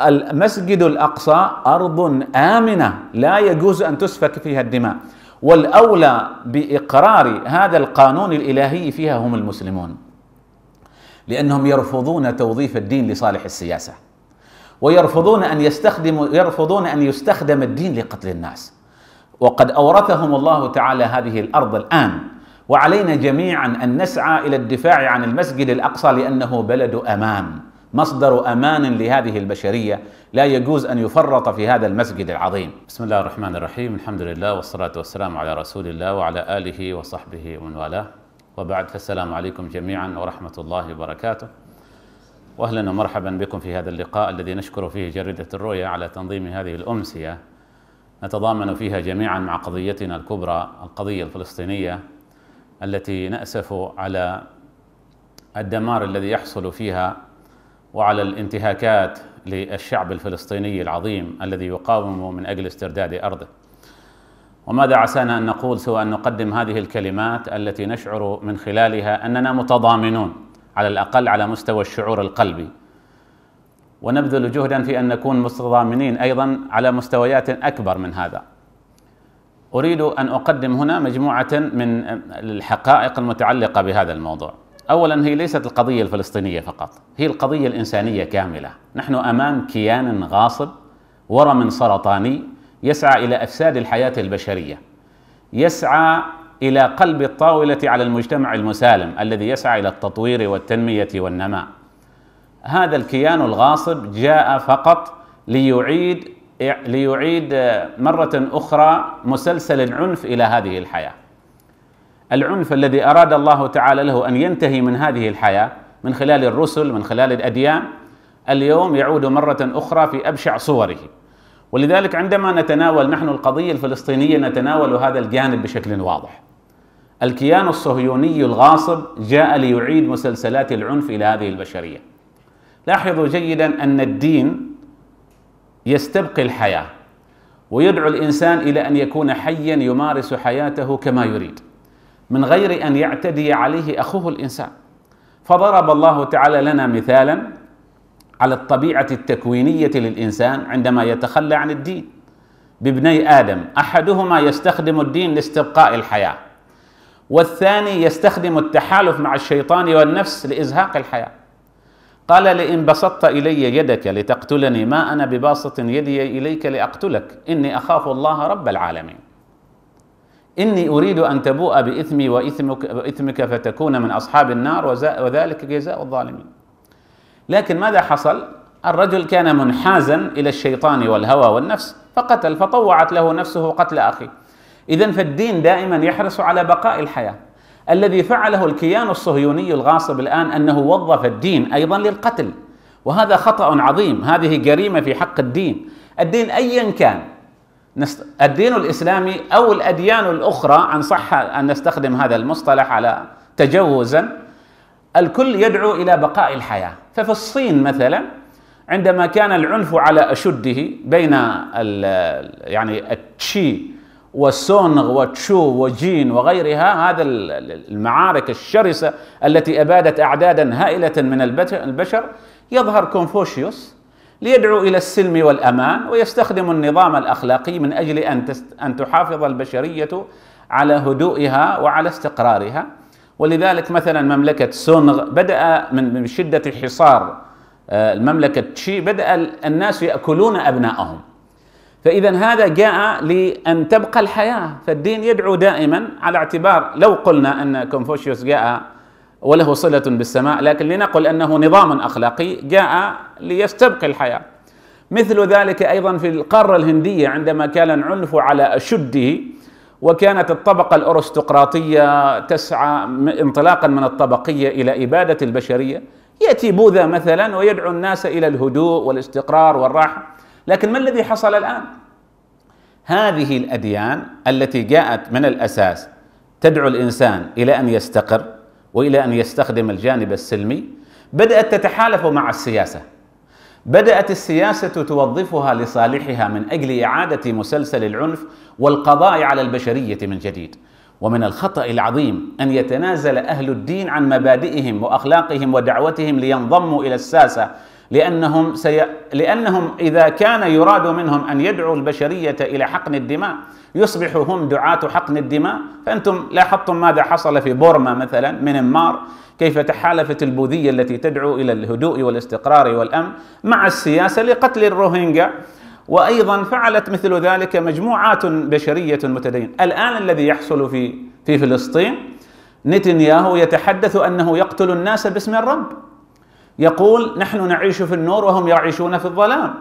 المسجد الأقصى أرض آمنة لا يجوز أن تسفك فيها الدماء والأولى بإقرار هذا القانون الإلهي فيها هم المسلمون لأنهم يرفضون توظيف الدين لصالح السياسة ويرفضون أن يستخدموا يرفضون أن يستخدم الدين لقتل الناس وقد أورثهم الله تعالى هذه الأرض الآن وعلينا جميعا أن نسعى إلى الدفاع عن المسجد الأقصى لأنه بلد أمان مصدر امان لهذه البشريه لا يجوز ان يفرط في هذا المسجد العظيم. بسم الله الرحمن الرحيم، الحمد لله والصلاه والسلام على رسول الله وعلى اله وصحبه ومن والاه. وبعد فالسلام عليكم جميعا ورحمه الله وبركاته. واهلا ومرحبا بكم في هذا اللقاء الذي نشكر فيه جريده الرؤيا على تنظيم هذه الامسيه نتضامن فيها جميعا مع قضيتنا الكبرى القضيه الفلسطينيه التي ناسف على الدمار الذي يحصل فيها وعلى الانتهاكات للشعب الفلسطيني العظيم الذي يقاوم من اجل استرداد ارضه. وماذا عسانا ان نقول سوى ان نقدم هذه الكلمات التي نشعر من خلالها اننا متضامنون على الاقل على مستوى الشعور القلبي. ونبذل جهدا في ان نكون متضامنين ايضا على مستويات اكبر من هذا. اريد ان اقدم هنا مجموعه من الحقائق المتعلقه بهذا الموضوع. اولا هي ليست القضيه الفلسطينيه فقط هي القضيه الانسانيه كامله نحن امام كيان غاصب ورم سرطاني يسعى الى افساد الحياه البشريه يسعى الى قلب الطاوله على المجتمع المسالم الذي يسعى الى التطوير والتنميه والنماء هذا الكيان الغاصب جاء فقط ليعيد ليعيد مره اخرى مسلسل العنف الى هذه الحياه العنف الذي اراد الله تعالى له ان ينتهي من هذه الحياه من خلال الرسل من خلال الاديان اليوم يعود مره اخرى في ابشع صوره ولذلك عندما نتناول نحن القضيه الفلسطينيه نتناول هذا الجانب بشكل واضح الكيان الصهيوني الغاصب جاء ليعيد مسلسلات العنف الى هذه البشريه لاحظوا جيدا ان الدين يستبقي الحياه ويدعو الانسان الى ان يكون حيا يمارس حياته كما يريد من غير أن يعتدي عليه أخوه الإنسان فضرب الله تعالى لنا مثالا على الطبيعة التكوينية للإنسان عندما يتخلى عن الدين بابني آدم أحدهما يستخدم الدين لاستبقاء الحياة والثاني يستخدم التحالف مع الشيطان والنفس لإزهاق الحياة قال لئن بسطت إلي يدك لتقتلني ما أنا بباسط يدي إليك لأقتلك إني أخاف الله رب العالمين إني أريد أن تبوء بإثمي وإثمك, وإثمك فتكون من أصحاب النار وذلك جزاء الظالمين لكن ماذا حصل؟ الرجل كان منحازا إلى الشيطان والهوى والنفس فقتل فطوعت له نفسه قتل أخيه إذا فالدين دائما يحرص على بقاء الحياة الذي فعله الكيان الصهيوني الغاصب الآن أنه وظف الدين أيضا للقتل وهذا خطأ عظيم هذه جريمة في حق الدين الدين أيا كان الدين الاسلامي او الاديان الاخرى عن صحه ان نستخدم هذا المصطلح على تجوزا الكل يدعو الى بقاء الحياه ففي الصين مثلا عندما كان العنف على اشده بين يعني التشي والسونغ وتشو وجين وغيرها هذا المعارك الشرسه التي ابادت اعدادا هائله من البشر يظهر كونفوشيوس ليدعو الى السلم والامان ويستخدم النظام الاخلاقي من اجل ان ان تحافظ البشريه على هدوئها وعلى استقرارها ولذلك مثلا مملكه سونغ بدا من شده حصار آه، المملكه تشي بدا الناس ياكلون ابنائهم فاذا هذا جاء لان تبقى الحياه فالدين يدعو دائما على اعتبار لو قلنا ان كونفوشيوس جاء وله صلة بالسماء لكن لنقل أنه نظام أخلاقي جاء ليستبقي الحياة مثل ذلك أيضا في القارة الهندية عندما كان العنف على أشده وكانت الطبقة الأرستقراطية تسعى انطلاقا من الطبقية إلى إبادة البشرية يأتي بوذا مثلا ويدعو الناس إلى الهدوء والاستقرار والراحة لكن ما الذي حصل الآن؟ هذه الأديان التي جاءت من الأساس تدعو الإنسان إلى أن يستقر والى ان يستخدم الجانب السلمي بدات تتحالف مع السياسه بدات السياسه توظفها لصالحها من اجل اعاده مسلسل العنف والقضاء على البشريه من جديد ومن الخطا العظيم ان يتنازل اهل الدين عن مبادئهم واخلاقهم ودعوتهم لينضموا الى الساسه لأنهم, سي... لأنهم إذا كان يراد منهم أن يدعوا البشرية إلى حقن الدماء يصبح هم دعاة حقن الدماء فأنتم لاحظتم ماذا حصل في بورما مثلا ميانمار كيف تحالفت البوذية التي تدعو إلى الهدوء والاستقرار والأمن مع السياسة لقتل الروهينجا وايضا فعلت مثل ذلك مجموعات بشريه متدينه، الان الذي يحصل في في فلسطين نتنياهو يتحدث انه يقتل الناس باسم الرب يقول نحن نعيش في النور وهم يعيشون في الظلام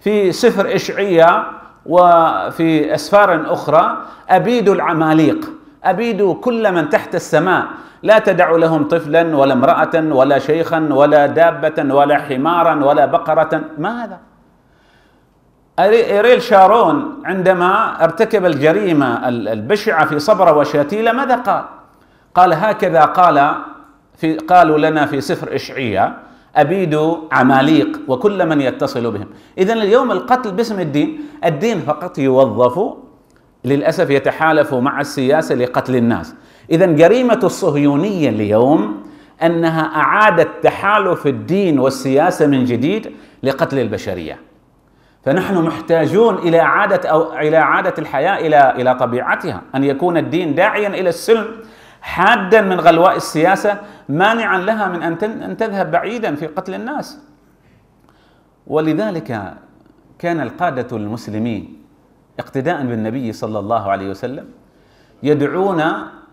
في سفر إشعية وفي أسفار أخرى أبيد العماليق أبيد كل من تحت السماء لا تدع لهم طفلا ولا امرأة ولا شيخا ولا دابة ولا حمارا ولا بقرة ما هذا إريل شارون عندما ارتكب الجريمة البشعة في صبرة وشاتيلة ماذا قال قال هكذا قال في قالوا لنا في سفر إشعية أبيد عماليق وكل من يتصل بهم إذا اليوم القتل باسم الدين الدين فقط يوظف للأسف يتحالف مع السياسة لقتل الناس إذا جريمة الصهيونية اليوم أنها أعادت تحالف الدين والسياسة من جديد لقتل البشرية فنحن محتاجون إلى إعادة أو إلى إعادة الحياة إلى إلى طبيعتها أن يكون الدين داعيا إلى السلم حادا من غلواء السياسة مانعا لها من أن تذهب بعيدا في قتل الناس ولذلك كان القادة المسلمين اقتداء بالنبي صلى الله عليه وسلم يدعون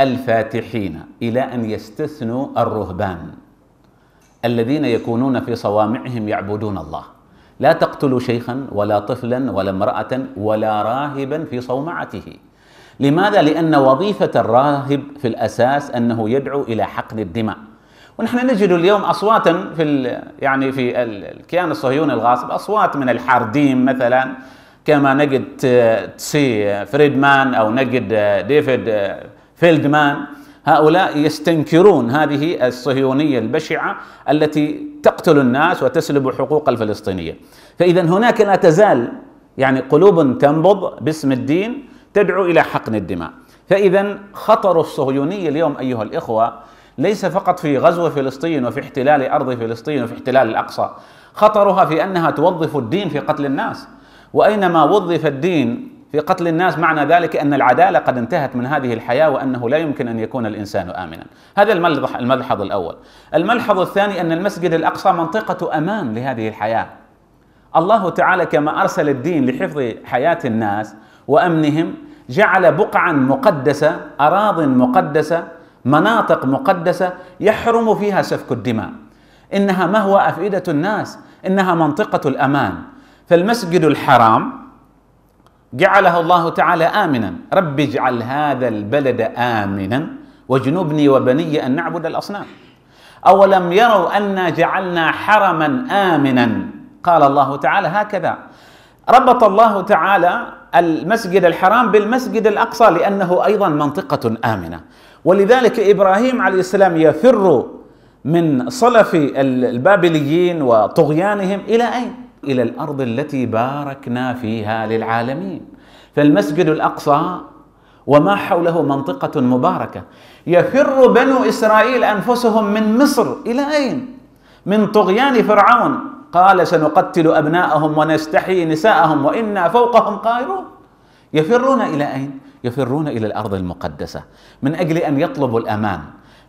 الفاتحين إلى أن يستثنوا الرهبان الذين يكونون في صوامعهم يعبدون الله لا تقتلوا شيخا ولا طفلا ولا امرأة ولا راهبا في صومعته لماذا؟ لأن وظيفة الراهب في الأساس أنه يدعو إلى حقن الدماء ونحن نجد اليوم أصواتا في يعني في الكيان الصهيوني الغاصب أصوات من الحارديم مثلا كما نجد آه، تسي آه، فريدمان أو نجد آه، ديفيد فيلدمان هؤلاء يستنكرون هذه الصهيونية البشعة التي تقتل الناس وتسلب حقوق الفلسطينية فإذا هناك لا تزال يعني قلوب تنبض باسم الدين تدعو الى حقن الدماء فاذا خطر الصهيوني اليوم ايها الاخوه ليس فقط في غزو فلسطين وفي احتلال ارض فلسطين وفي احتلال الاقصى خطرها في انها توظف الدين في قتل الناس واينما وظف الدين في قتل الناس معنى ذلك ان العداله قد انتهت من هذه الحياه وانه لا يمكن ان يكون الانسان امنا. هذا الملحظ الملحظ الاول. الملحظ الثاني ان المسجد الاقصى منطقه امان لهذه الحياه. الله تعالى كما ارسل الدين لحفظ حياه الناس وامنهم جعل بقعا مقدسه اراض مقدسه مناطق مقدسه يحرم فيها سفك الدماء انها ما هو افئده الناس انها منطقه الامان فالمسجد الحرام جعله الله تعالى امنا رب اجعل هذا البلد امنا واجنبني وبني ان نعبد الاصنام اولم يروا انا جعلنا حرما امنا قال الله تعالى هكذا ربط الله تعالى المسجد الحرام بالمسجد الاقصى لانه ايضا منطقه امنه ولذلك ابراهيم عليه السلام يفر من صلف البابليين وطغيانهم الى اين؟ الى الارض التي باركنا فيها للعالمين فالمسجد الاقصى وما حوله منطقه مباركه يفر بنو اسرائيل انفسهم من مصر الى اين؟ من طغيان فرعون قال سنقتل أبناءهم ونستحيي نساءهم وإنا فوقهم قاهرون يفرون إلى أين؟ يفرون إلى الأرض المقدسة من أجل أن يطلبوا الأمان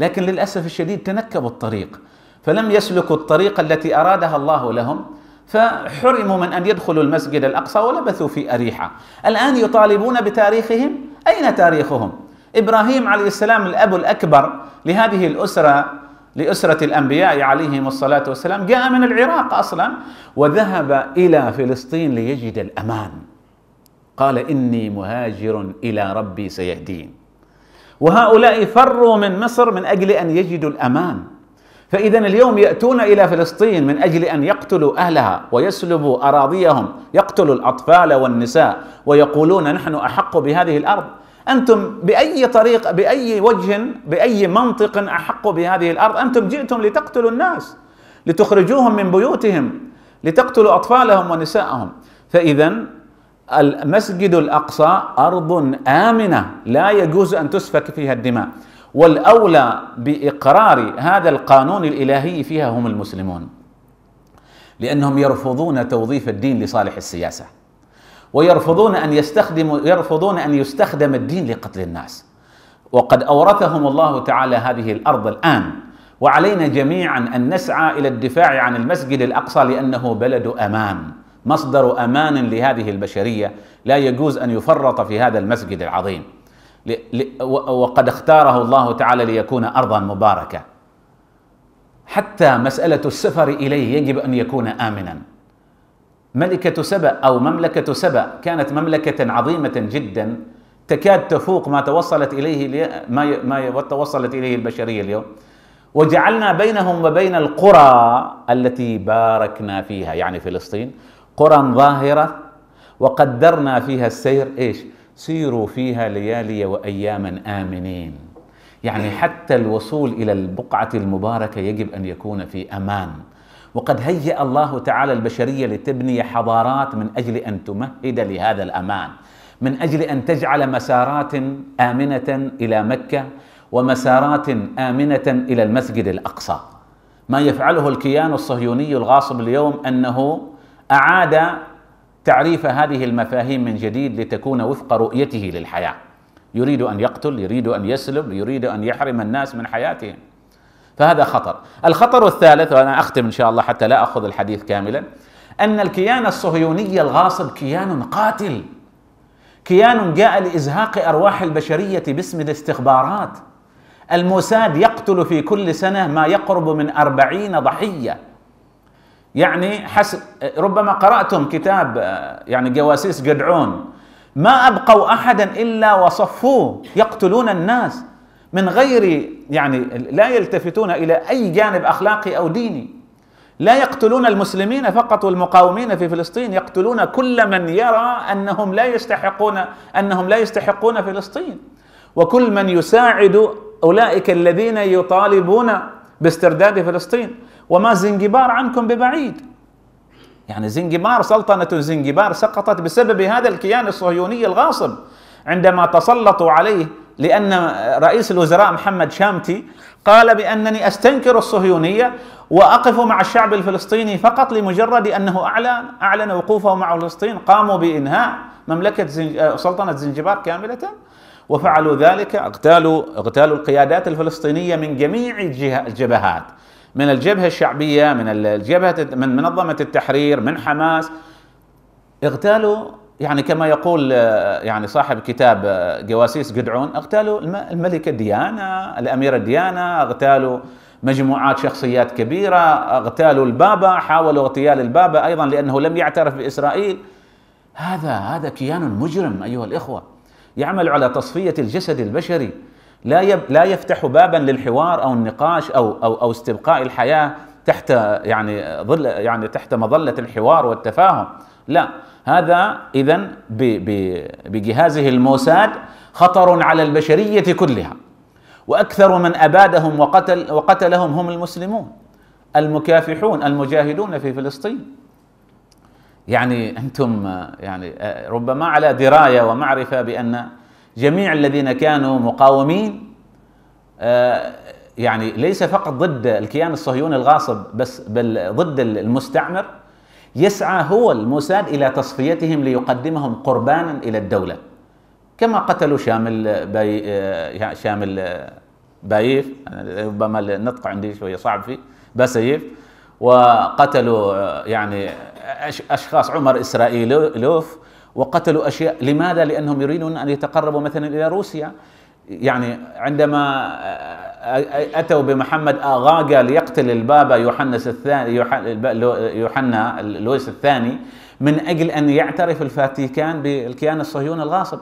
لكن للأسف الشديد تنكبوا الطريق فلم يسلكوا الطريق التي أرادها الله لهم فحرموا من أن يدخلوا المسجد الأقصى ولبثوا في أريحة الآن يطالبون بتاريخهم أين تاريخهم؟ إبراهيم عليه السلام الأب الأكبر لهذه الأسرة لأسرة الأنبياء عليهم الصلاة والسلام جاء من العراق أصلا وذهب إلى فلسطين ليجد الأمان قال إني مهاجر إلى ربي سيهدين وهؤلاء فروا من مصر من أجل أن يجدوا الأمان فإذا اليوم يأتون إلى فلسطين من أجل أن يقتلوا أهلها ويسلبوا أراضيهم يقتلوا الأطفال والنساء ويقولون نحن أحق بهذه الأرض أنتم بأي طريق بأي وجه بأي منطق أحق بهذه الأرض أنتم جئتم لتقتلوا الناس لتخرجوهم من بيوتهم لتقتلوا أطفالهم ونساءهم فإذا المسجد الأقصى أرض آمنة لا يجوز أن تسفك فيها الدماء والأولى بإقرار هذا القانون الإلهي فيها هم المسلمون لأنهم يرفضون توظيف الدين لصالح السياسة ويرفضون أن يستخدموا يرفضون أن يستخدم الدين لقتل الناس وقد أورثهم الله تعالى هذه الأرض الآن وعلينا جميعا أن نسعى إلى الدفاع عن المسجد الأقصى لأنه بلد أمان مصدر أمان لهذه البشرية لا يجوز أن يفرط في هذا المسجد العظيم وقد اختاره الله تعالى ليكون أرضا مباركة حتى مسألة السفر إليه يجب أن يكون آمنا ملكة سبأ أو مملكة سبأ كانت مملكة عظيمة جدا تكاد تفوق ما توصلت إليه ما ما توصلت إليه البشرية اليوم وجعلنا بينهم وبين القرى التي باركنا فيها يعني فلسطين قرى ظاهرة وقدرنا فيها السير ايش؟ سيروا فيها ليالي وأياما آمنين يعني حتى الوصول إلى البقعة المباركة يجب أن يكون في أمان وقد هيأ الله تعالى البشرية لتبني حضارات من أجل أن تمهد لهذا الأمان من أجل أن تجعل مسارات آمنة إلى مكة ومسارات آمنة إلى المسجد الأقصى ما يفعله الكيان الصهيوني الغاصب اليوم أنه أعاد تعريف هذه المفاهيم من جديد لتكون وفق رؤيته للحياه يريد ان يقتل يريد ان يسلب يريد ان يحرم الناس من حياتهم فهذا خطر الخطر الثالث وأنا أختم إن شاء الله حتى لا أخذ الحديث كاملا أن الكيان الصهيوني الغاصب كيان قاتل كيان جاء لإزهاق أرواح البشرية باسم الاستخبارات الموساد يقتل في كل سنة ما يقرب من أربعين ضحية يعني حسب ربما قرأتم كتاب يعني جواسيس جدعون ما أبقوا أحدا إلا وصفوه يقتلون الناس من غير يعني لا يلتفتون الى اي جانب اخلاقي او ديني لا يقتلون المسلمين فقط والمقاومين في فلسطين يقتلون كل من يرى انهم لا يستحقون انهم لا يستحقون فلسطين وكل من يساعد اولئك الذين يطالبون باسترداد فلسطين وما زنجبار عنكم ببعيد يعني زنجبار سلطنه زنجبار سقطت بسبب هذا الكيان الصهيوني الغاصب عندما تسلطوا عليه لأن رئيس الوزراء محمد شامتي قال بأنني أستنكر الصهيونية وأقف مع الشعب الفلسطيني فقط لمجرد أنه أعلن أعلن وقوفه مع فلسطين قاموا بإنهاء مملكة زنج... آه، سلطنة زنجبار كاملة وفعلوا ذلك اغتالوا اغتالوا القيادات الفلسطينية من جميع الجبهات من الجبهة الشعبية من الجبهة من منظمة التحرير من حماس اغتالوا يعني كما يقول آه، يعني صاحب كتاب آه، جواسيس جدعون اغتالوا الملكة ديانا الأميرة ديانا اغتالوا مجموعات شخصيات كبيرة اغتالوا البابا حاولوا اغتيال البابا أيضا لأنه لم يعترف بإسرائيل هذا هذا كيان مجرم أيها الإخوة يعمل على تصفية الجسد البشري لا يب لا يفتح بابا للحوار أو النقاش أو أو أو استبقاء الحياة تحت يعني ظل يعني تحت مظلة الحوار والتفاهم لا هذا إذا بجهازه الموساد خطر على البشرية كلها وأكثر من أبادهم وقتل وقتلهم هم المسلمون المكافحون المجاهدون في فلسطين يعني أنتم يعني ربما على دراية ومعرفة بأن جميع الذين كانوا مقاومين آه، يعني ليس فقط ضد الكيان الصهيوني الغاصب بس بل ضد المستعمر يسعى هو الموساد الى تصفيتهم ليقدمهم قربانا الى الدوله كما قتلوا شامل باي آه، شامل آه، بايف ربما النطق عندي شويه صعب فيه بسيف وقتلوا آه، يعني اشخاص عمر اسرائيلوف وقتلوا اشياء لماذا؟ لانهم يريدون ان يتقربوا مثلا الى روسيا يعني عندما اتوا بمحمد اغاغا ليقتل البابا يوحنس الثاني يوحنا لويس الثاني من اجل ان يعترف الفاتيكان بالكيان الصهيوني الغاصب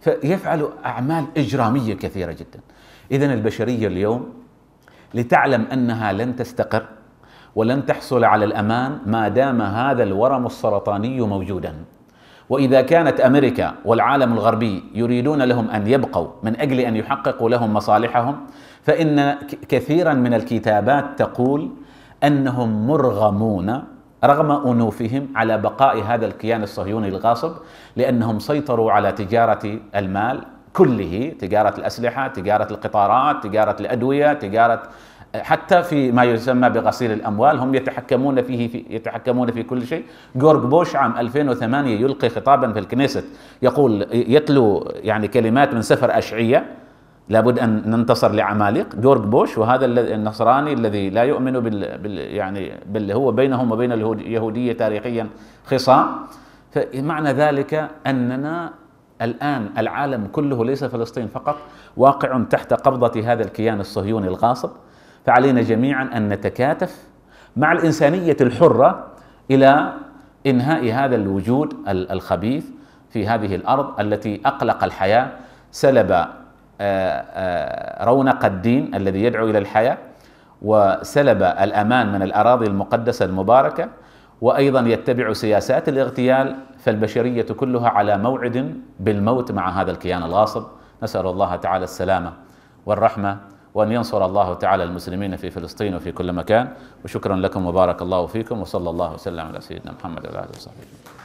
فيفعل اعمال اجراميه كثيره جدا اذا البشريه اليوم لتعلم انها لن تستقر ولن تحصل على الامان ما دام هذا الورم السرطاني موجودا واذا كانت امريكا والعالم الغربي يريدون لهم ان يبقوا من اجل ان يحققوا لهم مصالحهم فان كثيرا من الكتابات تقول انهم مرغمون رغم انوفهم على بقاء هذا الكيان الصهيوني الغاصب لانهم سيطروا على تجاره المال كله تجاره الاسلحه، تجاره القطارات، تجاره الادويه، تجاره حتى في ما يسمى بغسيل الاموال هم يتحكمون فيه في يتحكمون في كل شيء جورج بوش عام 2008 يلقي خطابا في الكنيست يقول يتلو يعني كلمات من سفر اشعيه لابد ان ننتصر لعمالق جورج بوش وهذا النصراني الذي لا يؤمن بال, بال يعني باللي هو بينهم وبين اليهوديه تاريخيا خصام فمعنى ذلك اننا الآن العالم كله ليس فلسطين فقط واقع تحت قبضة هذا الكيان الصهيوني الغاصب فعلينا جميعا ان نتكاتف مع الانسانيه الحره الى انهاء هذا الوجود الخبيث في هذه الارض التي اقلق الحياه سلب آه، آه، رونق الدين الذي يدعو الى الحياه وسلب الامان من الاراضي المقدسه المباركه وايضا يتبع سياسات الاغتيال فالبشريه كلها على موعد بالموت مع هذا الكيان الغاصب نسال الله تعالى السلامه والرحمه وأن ينصر الله تعالى المسلمين في فلسطين وفي كل مكان وشكرا لكم وبارك الله فيكم وصلى الله وسلم على سيدنا محمد وعلى آله وصحبه